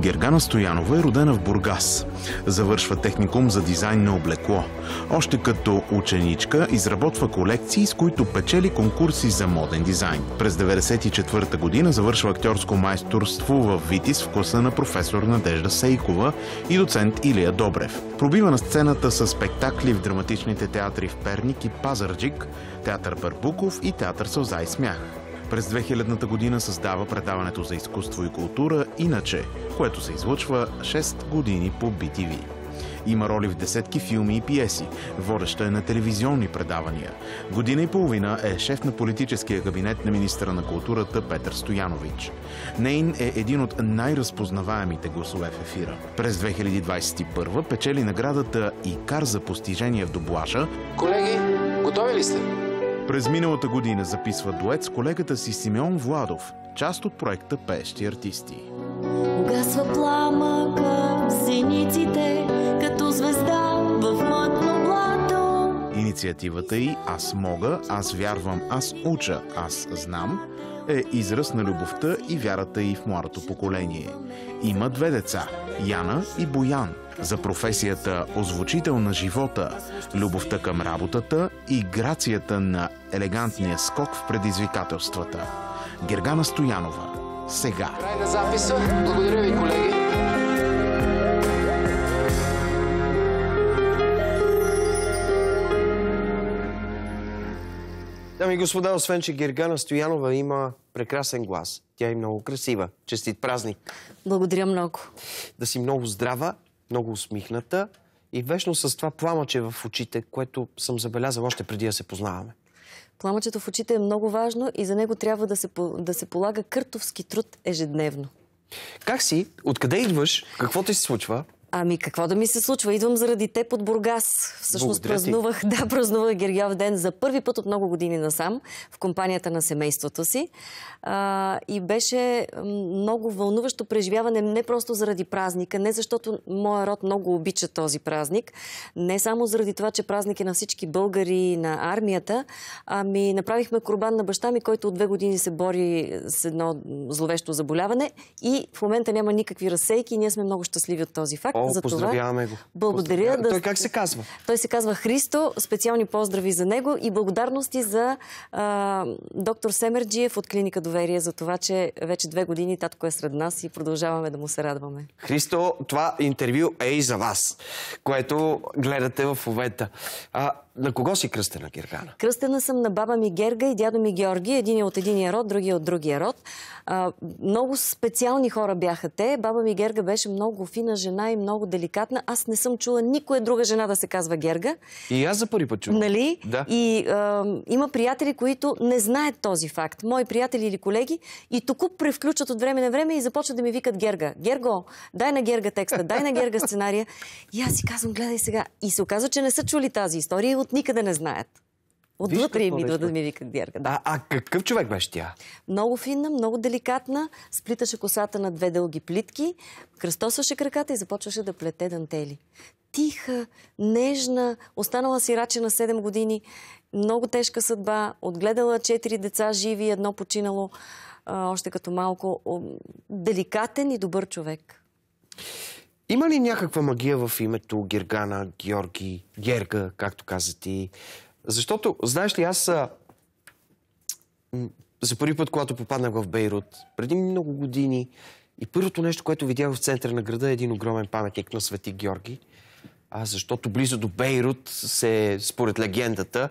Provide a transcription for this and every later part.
Гергана Стоянова е родена в Бургас. Завършва техникум за дизайн на облекло. Още като ученичка изработва колекции, с които печели конкурси за моден дизайн. През 1994 година завършва актьорско майсторство в Витис в класа на професор Надежда Сейкова и доцент Илия Добрев. Пробива на сцената с спектакли в драматичните театри в Перник и Пазарджик, театър Бърбуков и театър Сълза и смях. През 2000-та година създава предаването за изкуство и култура «Иначе», което се излъчва 6 години по BTV. Има роли в десетки филми и пиеси. Водеща е на телевизионни предавания. Година и половина е шеф на политическия кабинет на министра на културата Петър Стоянович. Нейн е един от най-разпознаваемите гласове в ефира. През 2021 печели наградата Икар за постижение в доблаша. Колеги, готови ли сте? През миналата година записва дует с колегата си Симеон Владов, част от проекта Пеещи артисти. Угасва пламъка в зениците, като звезда в мътно блато. Инициативата и Аз мога, аз вярвам, аз уча, аз знам е израз на любовта и вярата и в младото поколение. Има две деца – Яна и Боян. За професията озвучител на живота, любовта към работата и грацията на елегантния скок в предизвикателствата. Гергана Стоянова. Сега. Край на записа. Благодаря ви, колеги. господа, освен, че Гергана Стоянова има прекрасен глас. Тя е много красива. Честит празник! Благодаря много. Да си много здрава, много усмихната и вечно с това пламъче в очите, което съм забелязал още преди да се познаваме. Пламъчето в очите е много важно и за него трябва да се, да се полага къртовски труд ежедневно. Как си? Откъде идваш? Какво ти се случва? Ами какво да ми се случва? Идвам заради те под Бургас. Всъщност празнувах, да, празнувах Гергиов ден за първи път от много години насам в компанията на семейството си. А, и беше много вълнуващо преживяване, не просто заради празника, не защото моя род много обича този празник, не само заради това, че празник е на всички българи на армията, ами направихме корбан на баща ми, който от две години се бори с едно зловещо заболяване и в момента няма никакви разсейки и ние сме много щастливи от този факт. О, за поздравяваме това. го. Благодаря. Поздравя... Да... Той как се казва? Той се казва Христо. Специални поздрави за него и благодарности за а, доктор Семерджиев от клиника Доверие за това, че вече две години татко е сред нас и продължаваме да му се радваме. Христо, това интервю е и за вас, което гледате в овета. А, на кого си кръстена, Гергана? Кръстена съм на баба ми Герга и дядо ми Георги. Един е от единия род, другия е от другия род. А, много специални хора бяха те. Баба ми Герга беше много фина жена и много деликатна. Аз не съм чула никоя друга жена да се казва Герга. И аз за първи път Нали? Да. И а, има приятели, които не знаят този факт. Мои приятели или колеги и току превключат от време на време и започват да ми викат Герга. Герго, дай на Герга текста, дай на Герга сценария. И аз си казвам, гледай сега. И се оказва, че не са чули тази история. От от никъде не знаят. Отвътре им идва да ми вика Герга. Да. А, а какъв човек беше тя? Много финна, много деликатна. Сплиташе косата на две дълги плитки, кръстосваше краката и започваше да плете дантели. Тиха, нежна, останала сираче на 7 години. Много тежка съдба. Отгледала 4 деца живи, едно починало още като малко. Деликатен и добър човек. Има ли някаква магия в името Гергана, Георги, Герга, както каза ти? Защото, знаеш ли, аз за първи път, когато попаднах в Бейрут, преди много години, и първото нещо, което видях в центъра на града е един огромен паметник на Свети Георги. А, защото близо до Бейрут, се, според легендата,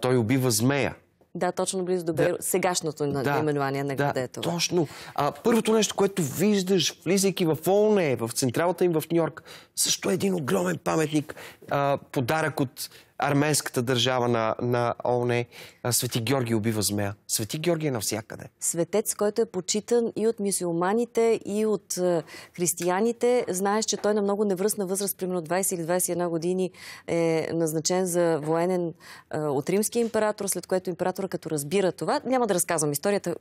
той убива змея. Да, точно близо до да, сегашното нали, да, на градето. Да, е точно. А, първото нещо, което виждаш, влизайки в ООН, в централата им в Нью-Йорк, също е един огромен паметник, а, подарък от арменската държава на, на ОНЕ. Свети Георги убива змея. Свети Георги е навсякъде. Светец, който е почитан и от мисиоманите, и от християните. Знаеш, че той на много невръсна възраст, примерно 20 или 21 години, е назначен за военен от римския император, след което императора като разбира това. Няма да разказвам историята,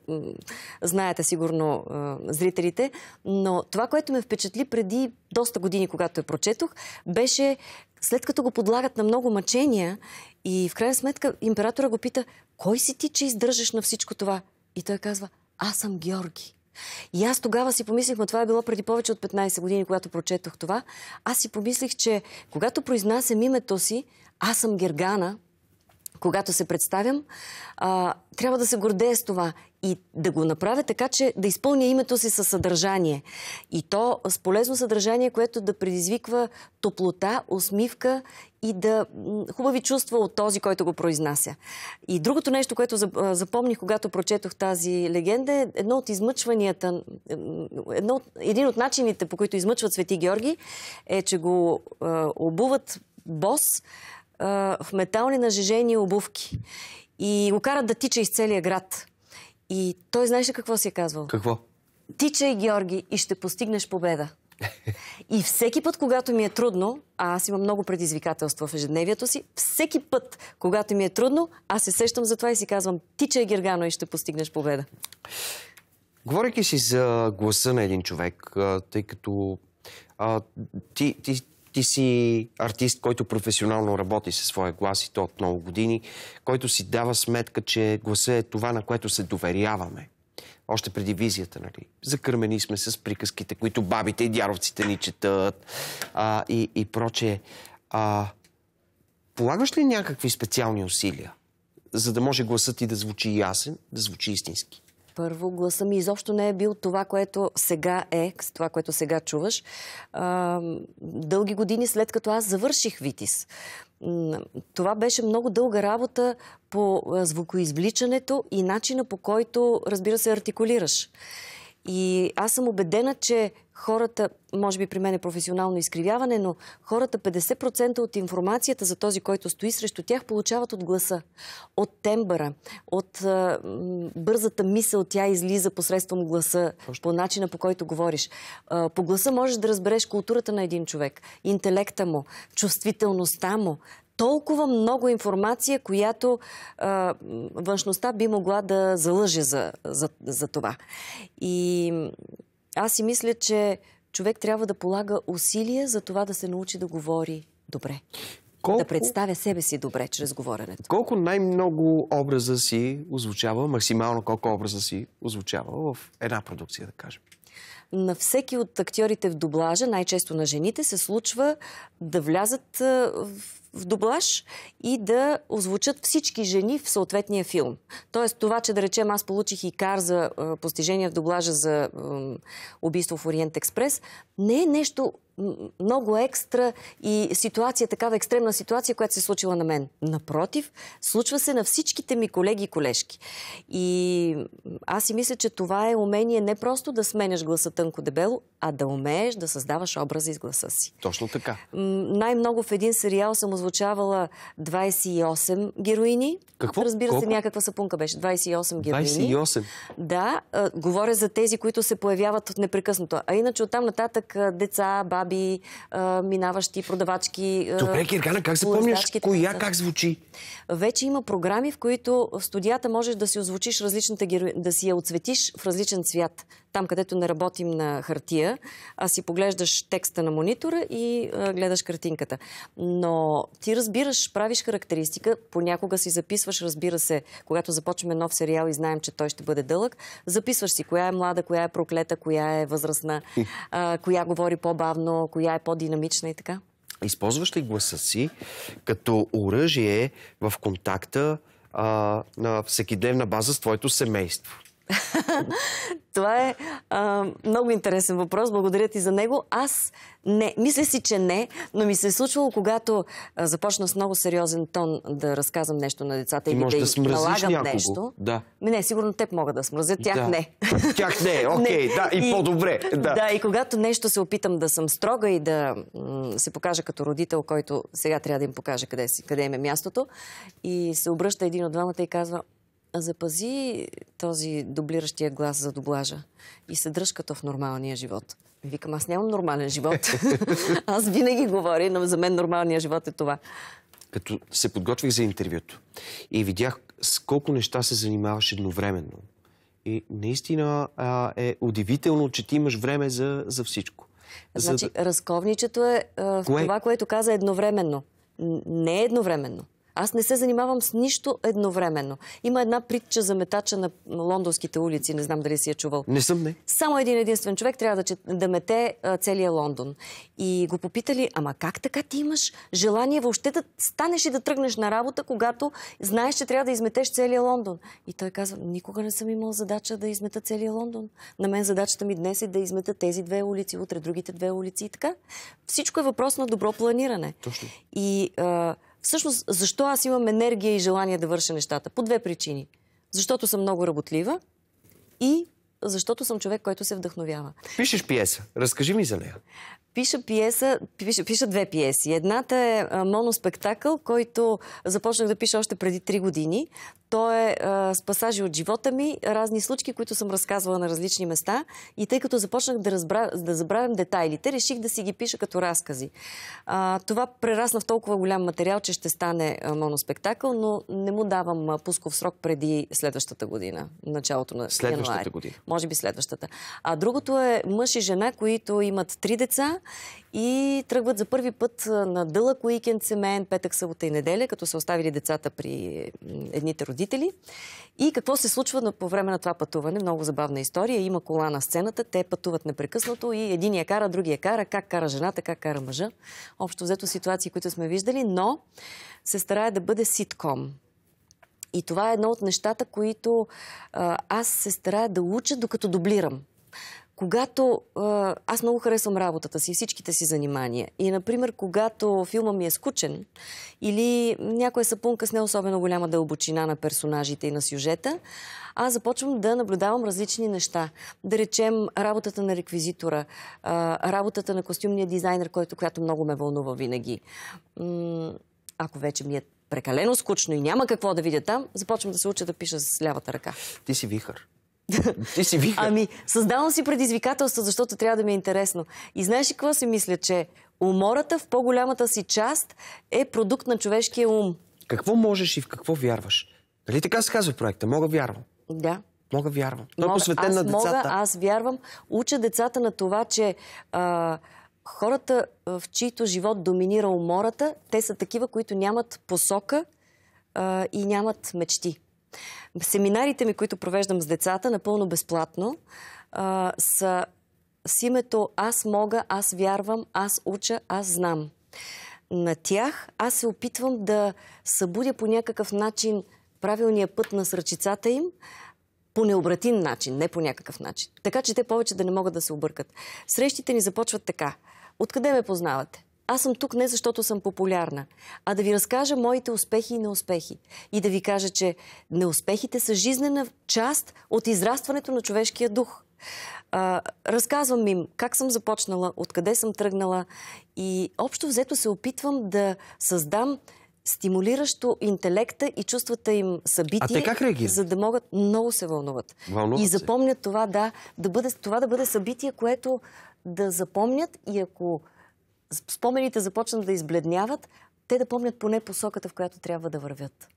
знаете сигурно зрителите, но това, което ме впечатли преди доста години, когато я прочетох, беше след като го подлагат на много мъчения и в крайна сметка императора го пита, кой си ти, че издържаш на всичко това? И той казва, аз съм Георги. И аз тогава си помислих, но това е било преди повече от 15 години, когато прочетох това, аз си помислих, че когато произнасям името си, аз съм Гергана, когато се представям, а, трябва да се гордея с това и да го направя така, че да изпълня името си със съдържание. И то с полезно съдържание, което да предизвиква топлота, усмивка и да хубави чувства от този, който го произнася. И другото нещо, което запомних, когато прочетох тази легенда, е едно от измъчванията, едно от, един от начините, по които измъчват Свети Георги, е, че го е, обуват бос е, в метални нажежени обувки. И го карат да тича из целия град. И той знаеш ли какво си е казвал? Какво? Тичай, Георги, и ще постигнеш победа. И всеки път, когато ми е трудно, а аз имам много предизвикателства в ежедневието си, всеки път, когато ми е трудно, аз се сещам за това и си казвам, тичай, Гергано, и ще постигнеш победа. Говорейки си за гласа на един човек, тъй като а, ти, ти, ти си артист, който професионално работи със своя глас и то от много години, който си дава сметка, че гласа е това, на което се доверяваме. Още преди визията, нали? Закърмени сме с приказките, които бабите и дяровците ни четат а, и, и прочее. А, полагаш ли някакви специални усилия, за да може гласът ти да звучи ясен, да звучи истински? Първо, гласа ми изобщо не е бил това, което сега е, това, което сега чуваш. дълги години след като аз завърших Витис. Това беше много дълга работа по звукоизвличането и начина по който, разбира се, артикулираш. И аз съм убедена, че хората, може би при мен е професионално изкривяване, но хората 50% от информацията за този, който стои срещу тях, получават от гласа, от тембъра, от а, бързата мисъл, тя излиза посредством гласа, по начина по който говориш. А, по гласа можеш да разбереш културата на един човек, интелекта му, чувствителността му, толкова много информация, която а, външността би могла да залъже за, за, за това. И аз си мисля, че човек трябва да полага усилия за това да се научи да говори добре. Колко... Да представя себе си добре чрез говоренето. Колко най-много образа си озвучава, максимално колко образа си озвучава в една продукция, да кажем? на всеки от актьорите в дублажа, най-често на жените, се случва да влязат в дублаж и да озвучат всички жени в съответния филм. Тоест това, че да речем аз получих и кар за постижение в дублажа за убийство в Ориент Експрес, не е нещо много екстра и ситуация, такава екстремна ситуация, която се е случила на мен. Напротив, случва се на всичките ми колеги и колежки. И аз си мисля, че това е умение не просто да сменяш гласа тънко-дебело, а да умееш да създаваш образи с гласа си. Точно така. Най-много в един сериал съм озвучавала 28 героини. Какво? Разбира Колко? се, някаква сапунка беше. 28 героини. 28? Да. Говоря за тези, които се появяват непрекъснато. А иначе оттам нататък деца, баби, баби, минаващи продавачки. Добре, Киркана, как се помняш? Коя как звучи? Вече има програми, в които в студията можеш да си озвучиш различната героя, да си я оцветиш в различен цвят. Там, където не работим на хартия, а си поглеждаш текста на монитора и гледаш картинката. Но ти разбираш, правиш характеристика, понякога си записваш, разбира се, когато започваме нов сериал и знаем, че той ще бъде дълъг, записваш си коя е млада, коя е проклета, коя е възрастна, коя говори по-бавно, коя е по-динамична и така? Използваш ли гласа си като оръжие в контакта а, на всекидневна база с твоето семейство? Това е а, много интересен въпрос. Благодаря ти за него. Аз не. Мисля си, че не, но ми се е случвало, когато а, започна с много сериозен тон да разказвам нещо на децата ти или да, да им налагам някого. нещо. Да. Не, сигурно теб могат да смразят, тях да. не. Тях не, окей, okay, да, и, и по-добре. Да. да, и когато нещо се опитам да съм строга и да се покажа като родител, който сега трябва да им покаже къде, си, къде им е мястото, и се обръща един от двамата и казва, запази този дублиращия глас за доблажа и се дръж като в нормалния живот. Викам, аз нямам нормален живот. аз винаги говоря, но за мен нормалния живот е това. Като се подготвих за интервюто и видях с колко неща се занимаваш едновременно. И наистина а, е удивително, че ти имаш време за, за всичко. Значи, за... разковничето е а, в Кое? това, което каза едновременно. Не е едновременно. Аз не се занимавам с нищо едновременно. Има една притча за метача на лондонските улици. Не знам дали си я чувал. Не съм, не. Само един единствен човек трябва да, да мете а, целия Лондон. И го попитали, ама как така ти имаш желание въобще да станеш и да тръгнеш на работа, когато знаеш, че трябва да изметеш целия Лондон? И той казва, никога не съм имал задача да измета целия Лондон. На мен задачата ми днес е да измета тези две улици, утре другите две улици и така. Всичко е въпрос на добро планиране. Точно. И... А, Всъщност, защо аз имам енергия и желание да върша нещата? По две причини. Защото съм много работлива и защото съм човек, който се вдъхновява. Пишеш пиеса. Разкажи ми за нея. Пиша, пиеса, пиша, пиша две пиеси. Едната е а, моноспектакъл, който започнах да пиша още преди три години. Той е а, с пасажи от живота ми, разни случки, които съм разказвала на различни места. И тъй като започнах да, разбра, да забравям детайлите, реших да си ги пиша като разкази. А, това прерасна в толкова голям материал, че ще стане а, моноспектакъл, но не му давам а, пусков срок преди следващата година, началото на следващата януари. година. Може би следващата. А другото е мъж и жена, които имат три деца и тръгват за първи път на дълъг уикенд семейен, петък, събота и неделя, като са оставили децата при едните родители. И какво се случва по време на това пътуване? Много забавна история. Има кола на сцената, те пътуват непрекъснато и един я кара, другия кара, как кара жената, как кара мъжа. Общо взето ситуации, които сме виждали, но се старае да бъде ситком. И това е едно от нещата, които аз се старая да уча, докато дублирам когато аз много харесвам работата си, всичките си занимания. И, например, когато филма ми е скучен или някоя сапунка с не особено голяма дълбочина на персонажите и на сюжета, аз започвам да наблюдавам различни неща. Да речем, работата на реквизитора, работата на костюмния дизайнер, който, която много ме вълнува винаги. ако вече ми е прекалено скучно и няма какво да видя там, започвам да се уча да пиша с лявата ръка. Ти си вихър. Ти си вика. Ами, създавам си предизвикателства, защото трябва да ми е интересно. И знаеш ли какво си мисля, че умората в по-голямата си част е продукт на човешкия ум. Какво можеш и в какво вярваш? Дали така се казва проекта? Мога вярвам. Да. Мога вярвам. Той е посветен на децата. Мога, аз вярвам. Уча децата на това, че а, хората, в чийто живот доминира умората, те са такива, които нямат посока а, и нямат мечти. Семинарите ми, които провеждам с децата, напълно безплатно, а, са с името Аз мога, аз вярвам, аз уча, аз знам. На тях аз се опитвам да събудя по някакъв начин правилния път на сръчицата им, по необратим начин, не по някакъв начин. Така че те повече да не могат да се объркат. Срещите ни започват така. Откъде ме познавате? Аз съм тук не защото съм популярна, а да ви разкажа моите успехи и неуспехи. И да ви кажа, че неуспехите са жизнена част от израстването на човешкия дух. А, разказвам им как съм започнала, откъде съм тръгнала и общо взето се опитвам да създам стимулиращо интелекта и чувствата им събитие, за да могат много се вълнуват. вълнуват и запомнят се. това, да, да бъде, това да бъде събитие, което да запомнят и ако спомените започнат да избледняват, те да помнят поне посоката, в която трябва да вървят.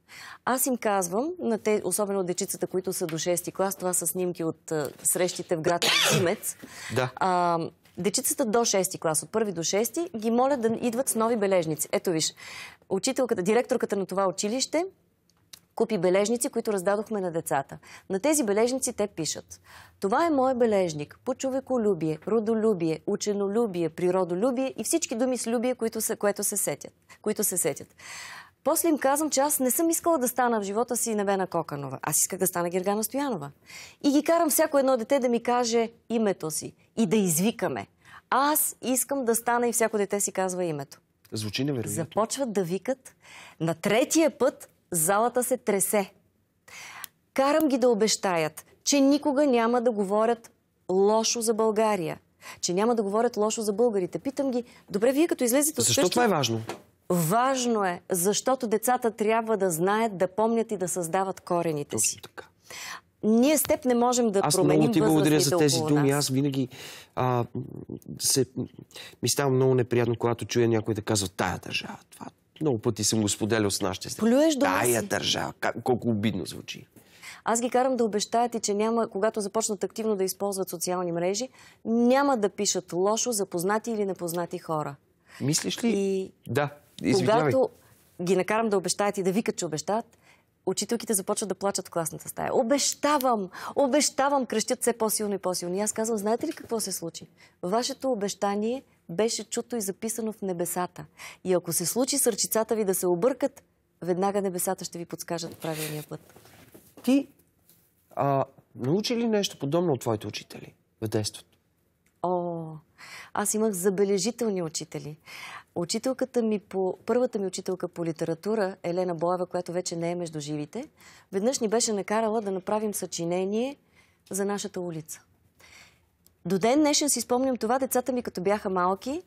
Аз им казвам, на те, особено от дечицата, които са до 6 клас, това са снимки от а, срещите в град Кимец. Да. А, дечицата до 6 клас, от първи до 6, ги моля да идват с нови бележници. Ето виж, учителката, директорката на това училище купи бележници, които раздадохме на децата. На тези бележници те пишат. Това е мой бележник по човеколюбие, родолюбие, ученолюбие, природолюбие и всички думи с любие, които се, което се сетят, които се сетят. После им казвам, че аз не съм искала да стана в живота си Невена Коканова. Аз исках да стана Гергана Стоянова. И ги карам всяко едно дете да ми каже името си и да извикаме. Аз искам да стана и всяко дете си казва името. Звучи невероятно. Започват да викат. На третия път залата се тресе. Карам ги да обещаят, че никога няма да говорят лошо за България, че няма да говорят лошо за българите. Питам ги, добре, вие като излезете Защо това е важно? Важно е, защото децата трябва да знаят, да помнят и да създават корените си. Ние с теб не можем да аз променим Аз много ти благодаря за тези думи. Аз винаги а, се, ми става много неприятно, когато чуя някой да казва тая държава, това, много пъти съм го споделял с нашите си. Плюеш до Тая си. държава. колко обидно звучи. Аз ги карам да обещаят и, че няма, когато започнат активно да използват социални мрежи, няма да пишат лошо за познати или непознати хора. Мислиш ли? И... Да. Извинявай. Когато ги накарам да обещаят и да викат, че обещаят, учителките започват да плачат в класната стая. Обещавам! Обещавам! Крещят все по-силно и по-силно. И аз казвам, знаете ли какво се случи? Вашето обещание беше чуто и записано в небесата. И ако се случи сърчицата ви да се объркат, веднага небесата ще ви подскажат правилния път. Ти а, научи ли нещо подобно от твоите учители в детството? О, аз имах забележителни учители. Учителката ми по, първата ми учителка по литература, Елена Боева, която вече не е между живите, веднъж ни беше накарала да направим съчинение за нашата улица. До ден днешен си спомням това. Децата ми, като бяха малки,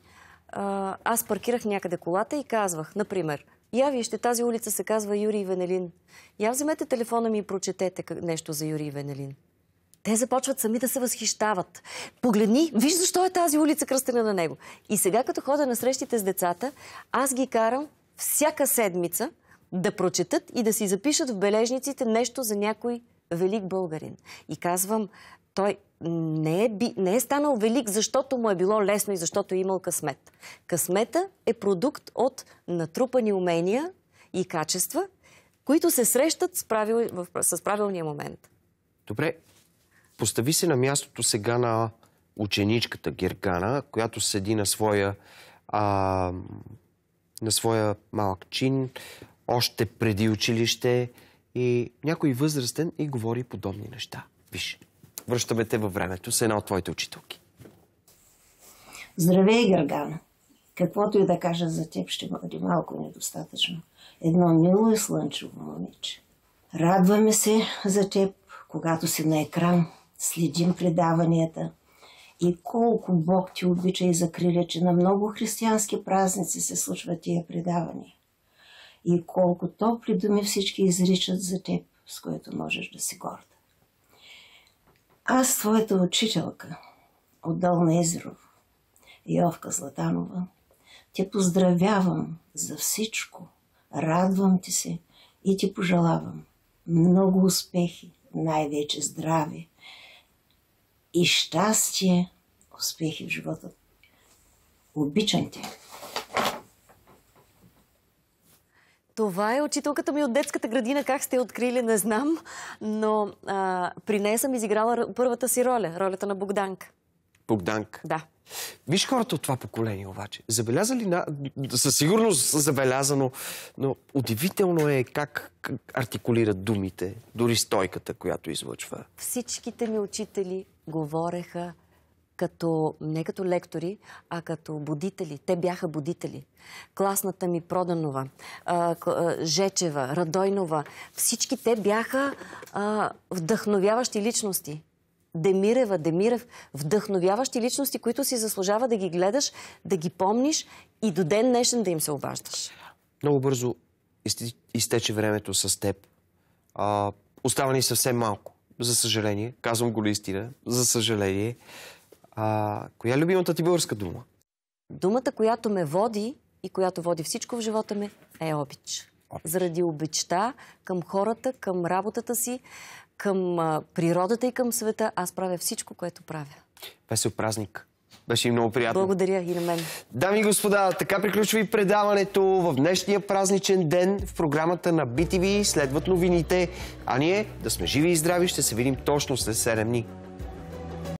аз паркирах някъде колата и казвах, например, я вижте, тази улица се казва Юрий Венелин. Я вземете телефона ми и прочетете нещо за Юрий Венелин. Те започват сами да се възхищават. Погледни, виж защо е тази улица кръстена на него. И сега, като хода на срещите с децата, аз ги карам всяка седмица да прочетат и да си запишат в бележниците нещо за някой велик българин. И казвам, той не е, би, не е станал велик, защото му е било лесно и защото е имал късмет. Късмета е продукт от натрупани умения и качества, които се срещат с, правил, с правилния момент. Добре, постави се на мястото сега на ученичката Гергана, която седи на своя, а, на своя малък чин, още преди училище и някой възрастен и говори подобни неща. Виж. Връщаме те във времето с една от твоите учителки. Здравей, Гъргана! Каквото и да кажа за теб, ще бъде малко недостатъчно. Едно мило и слънчево момиче. Радваме се за теб, когато си на екран, следим предаванията и колко Бог ти обича и закриля, че на много християнски празници се случват тия предавания. И колко топли думи всички изричат за теб, с което можеш да си горда. Аз, твоята учителка от Долна Изров, Йовка Златанова, те поздравявам за всичко, радвам ти се и ти пожелавам много успехи, най-вече здраве и щастие, успехи в живота. Обичам те! Това е учителката ми от детската градина. Как сте открили, не знам. Но а, при нея съм изиграла първата си роля. Ролята на Богданка. Богданк, Да. Виж хората от това поколение обаче. Забелязали на... Със сигурност забелязано, но удивително е как артикулират думите, дори стойката, която излъчва. Всичките ми учители говореха като, не като лектори, а като будители. Те бяха будители. Класната ми Проданова, Жечева, Радойнова, всички те бяха вдъхновяващи личности. Демирева, Демирев, вдъхновяващи личности, които си заслужава да ги гледаш, да ги помниш и до ден днешен да им се обаждаш. Много бързо изтече времето с теб. А, остава ни съвсем малко. За съжаление. Казвам го наистина. За съжаление. А, коя е любимата ти българска дума? Думата, която ме води и която води всичко в живота ми, е обич. Заради обичта към хората, към работата си, към природата и към света, аз правя всичко, което правя. Весел празник! Беше и много приятно. Благодаря и на мен. Дами и господа, така приключва и предаването в днешния празничен ден в програмата на BTV. Следват новините, а ние да сме живи и здрави ще се видим точно след 7 дни.